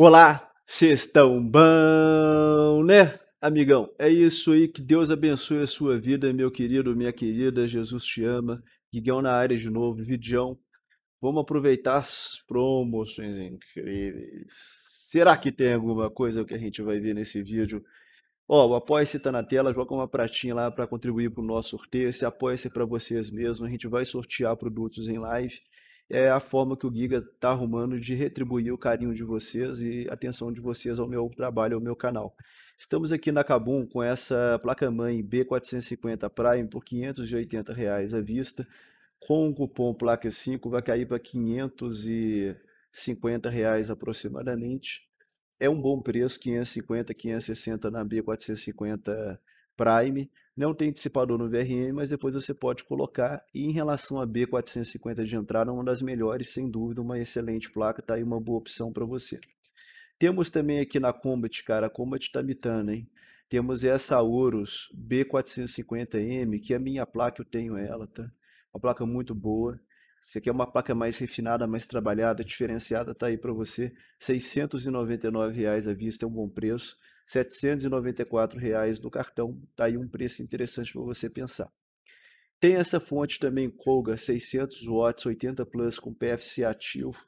Olá, vocês estão bom, né? Amigão, é isso aí, que Deus abençoe a sua vida, meu querido, minha querida, Jesus te ama. Guigão na área de novo, Vidião. Vamos aproveitar as promoções incríveis. Será que tem alguma coisa que a gente vai ver nesse vídeo? Ó, o apoia-se está na tela, joga uma pratinha lá para contribuir para o nosso sorteio. Se apoia-se para vocês mesmos, a gente vai sortear produtos em live é a forma que o Giga está arrumando de retribuir o carinho de vocês e atenção de vocês ao meu trabalho, ao meu canal. Estamos aqui na Cabum com essa placa-mãe B450 Prime por R$ 580 reais à vista. Com o cupom placa 5 vai cair para R$ 550 reais aproximadamente. É um bom preço, 550, 560 na B450 Prime. Não tem dissipador no VRM, mas depois você pode colocar. E em relação a B450 de entrada, uma das melhores, sem dúvida, uma excelente placa, tá aí uma boa opção para você. Temos também aqui na Combat, cara, a Combat tá mitando, hein? Temos essa Oros B450M, que é a minha placa, eu tenho ela, tá? Uma placa muito boa. Você quer é uma placa mais refinada, mais trabalhada, diferenciada, tá aí para você. R$ 699 à vista é um bom preço. 794 reais no cartão, tá aí um preço interessante para você pensar. Tem essa fonte também Koga 600 watts 80 plus com PFC ativo,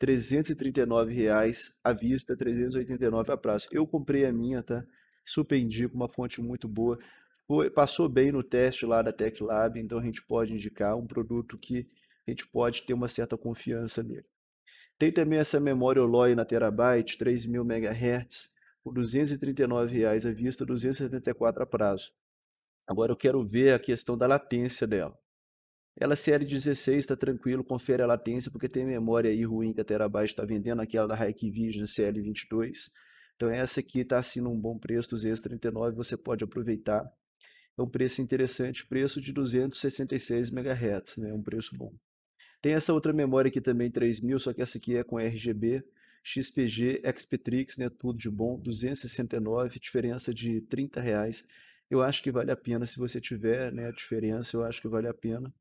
339 reais à vista, 389 a prazo. Eu comprei a minha, tá? Super indico, uma fonte muito boa. Foi, passou bem no teste lá da Tech Lab, então a gente pode indicar um produto que a gente pode ter uma certa confiança nele. Tem também essa memória Loi na terabyte, 3000 MHz, por R$ 239,00 à vista, R$ 274 a prazo. Agora eu quero ver a questão da latência dela. Ela CL16 está tranquilo, confere a latência, porque tem memória aí ruim que a Terabyte está vendendo, aquela da Hikvision CL22. Então essa aqui está assim um bom preço, 239, você pode aproveitar. É um preço interessante, preço de 266 MHz, né? um preço bom. Tem essa outra memória aqui também, 3000, só que essa aqui é com RGB, XPG, Xpetrix, né, tudo de bom, 269, diferença de 30 reais. Eu acho que vale a pena, se você tiver né, a diferença, eu acho que vale a pena.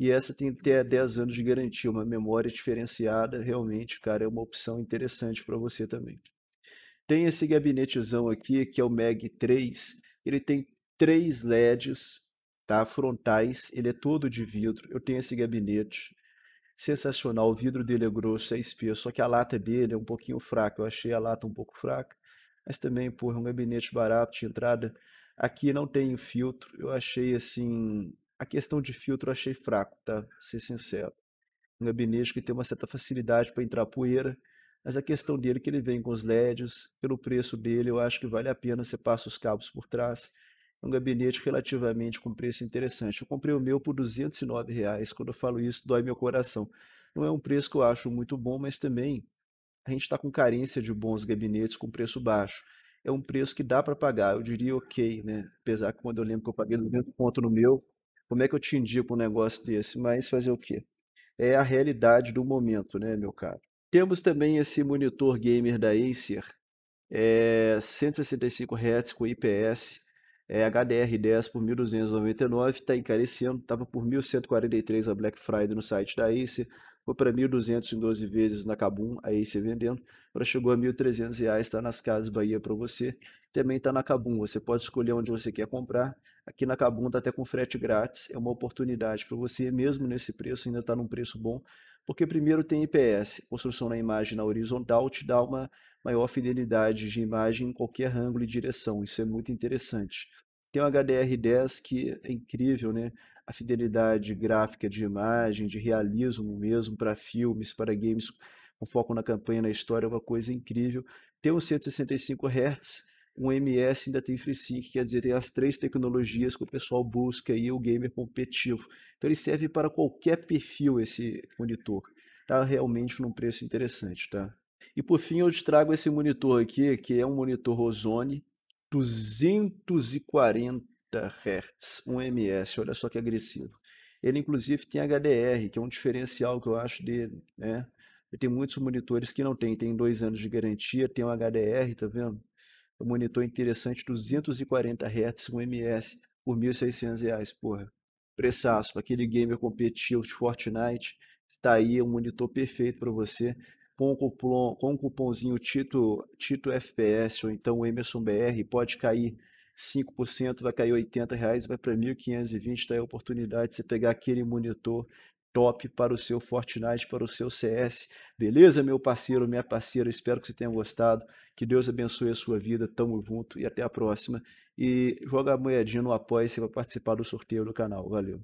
E essa tem até 10 anos de garantia, uma memória diferenciada, realmente, cara, é uma opção interessante para você também. Tem esse gabinetezão aqui, que é o Mag 3, ele tem três LEDs tá, frontais, ele é todo de vidro, eu tenho esse gabinete, sensacional. O vidro dele é grosso, é espesso, só que a lata dele é um pouquinho fraca. Eu achei a lata um pouco fraca, mas também, porra, é um gabinete barato de entrada. Aqui não tem filtro. Eu achei assim, a questão de filtro eu achei fraco, tá? Ser sincero. Um gabinete que tem uma certa facilidade para entrar poeira, mas a questão dele é que ele vem com os LEDs, pelo preço dele, eu acho que vale a pena você passa os cabos por trás um gabinete relativamente com preço interessante. Eu comprei o meu por 209 reais. Quando eu falo isso, dói meu coração. Não é um preço que eu acho muito bom, mas também a gente está com carência de bons gabinetes com preço baixo. É um preço que dá para pagar, eu diria ok, né? Apesar que quando eu lembro que eu paguei 200 ponto no meu, como é que eu te indico um negócio desse? Mas fazer o quê? É a realidade do momento, né, meu caro? Temos também esse monitor gamer da Acer, é 165 Hz com IPS, é, HDR 10 por 1.299, está encarecendo, estava por 1.143 a Black Friday no site da ACE, foi para 1.212 vezes na Cabum, a Ace vendendo, agora chegou a 1.300 reais, está nas Casas Bahia para você, também está na Cabum, você pode escolher onde você quer comprar, aqui na Cabum está até com frete grátis, é uma oportunidade para você, mesmo nesse preço, ainda está num preço bom, porque primeiro tem IPS, construção na imagem na horizontal te dá uma maior fidelidade de imagem em qualquer ângulo e direção, isso é muito interessante. Tem o HDR10 que é incrível, né? A fidelidade gráfica de imagem, de realismo mesmo para filmes, para games com foco na campanha, na história, é uma coisa incrível. Tem o 165 Hz, um MS ainda tem FreeSync, quer dizer, tem as três tecnologias que o pessoal busca aí, o gamer competitivo. Então ele serve para qualquer perfil esse monitor. Tá realmente num preço interessante, tá? E por fim eu te trago esse monitor aqui, que é um monitor Ozone 240 Hz, um MS, olha só que agressivo. Ele inclusive tem HDR, que é um diferencial que eu acho dele, né? Tem muitos monitores que não tem, tem dois anos de garantia, tem um HDR, tá vendo? monitor interessante 240 Hz, um ms por R$ 1.600, porra. Pressaço, aquele gamer competitivo de Fortnite, está aí um monitor perfeito para você, com o cupom, com o cupomzinho Tito, Tito FPS ou então Emerson BR, pode cair 5%, vai cair 80 reais, vai para 1.520, está aí a oportunidade de você pegar aquele monitor top para o seu Fortnite, para o seu CS. Beleza, meu parceiro, minha parceira? Espero que você tenha gostado. Que Deus abençoe a sua vida. Tamo junto e até a próxima. E joga a moedinha no apoio, você vai participar do sorteio do canal. Valeu.